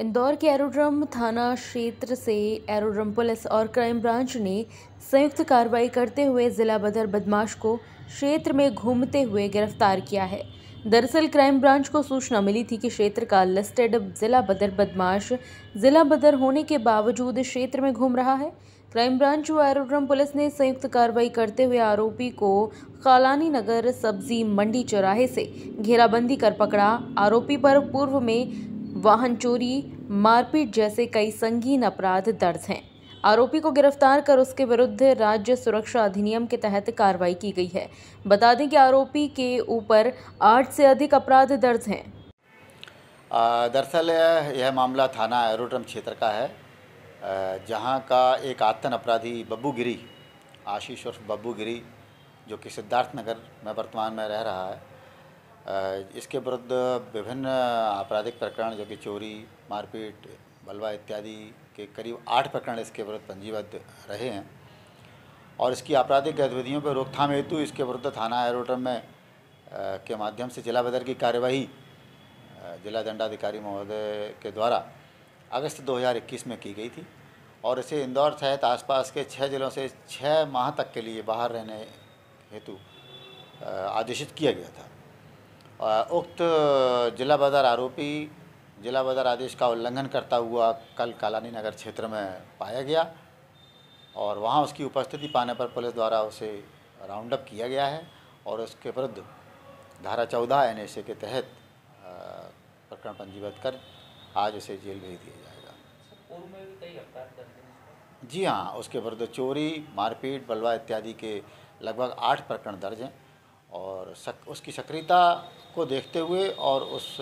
इंदौर के एरोड्रम थाना क्षेत्र से एरोड्रम पुलिस और क्राइम ब्रांच ने संयुक्त कार्रवाई करते हुए जिला बदर बदमाश को क्षेत्र में घूमते हुए गिरफ्तार किया है दरअसल क्राइम ब्रांच को सूचना मिली थी कि क्षेत्र का लिस्टेड जिला बदर बदमाश जिला बदर होने के बावजूद क्षेत्र में घूम रहा है क्राइम ब्रांच व एरोड्रम पुलिस ने संयुक्त कार्रवाई करते हुए आरोपी को कालानी नगर सब्जी मंडी चौराहे से घेराबंदी कर पकड़ा आरोपी पर पूर्व में वाहन चोरी मारपीट जैसे कई संगीन अपराध दर्ज हैं आरोपी को गिरफ्तार कर उसके विरुद्ध राज्य सुरक्षा अधिनियम के तहत कार्रवाई की गई है बता दें कि आरोपी के ऊपर आठ से अधिक अपराध दर्ज हैं दरअसल यह मामला थाना एरोड्रम क्षेत्र का है जहां का एक आतन अपराधी बब्बू गिरी आशीष उर्फ बब्बू गिरी जो कि नगर में वर्तमान में रह रहा है इसके विरुद्ध विभिन्न आपराधिक प्रकरण जो कि चोरी मारपीट बलवा इत्यादि के करीब आठ प्रकरण इसके विरुद्ध पंजीबद्ध रहे हैं और इसकी आपराधिक गतिविधियों पर रोकथाम हेतु इसके विरुद्ध थाना एरोटम में के माध्यम से जिला बदर की कार्यवाही जिला दंडाधिकारी महोदय के द्वारा अगस्त 2021 में की गई थी और इसे इंदौर सहित आसपास के छः जिलों से छः माह तक के लिए बाहर रहने हेतु आदेशित किया गया था उक्त जिला बाज़ार आरोपी जिला बाज़ार आदेश का उल्लंघन करता हुआ कल कालानी नगर क्षेत्र में पाया गया और वहाँ उसकी उपस्थिति पाने पर पुलिस द्वारा उसे राउंड अप किया गया है और उसके विरुद्ध धारा चौदह एन के तहत प्रकरण पंजीबद्ध कर आज उसे जेल भेज दिया जाएगा जी हाँ उसके विरुद्ध चोरी मारपीट बलवा इत्यादि के लगभग आठ प्रकरण दर्ज हैं और सक, उसकी सक्रियता को देखते हुए और उस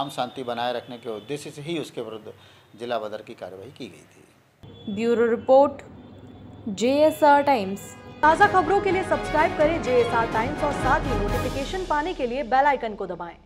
आम शांति बनाए रखने के उद्देश्य से ही उसके विरुद्ध जिला बदर की कार्रवाई की गई थी ब्यूरो रिपोर्ट जे टाइम्स ताज़ा खबरों के लिए सब्सक्राइब करें जे टाइम्स और साथ ही नोटिफिकेशन पाने के लिए बेल आइकन को दबाएं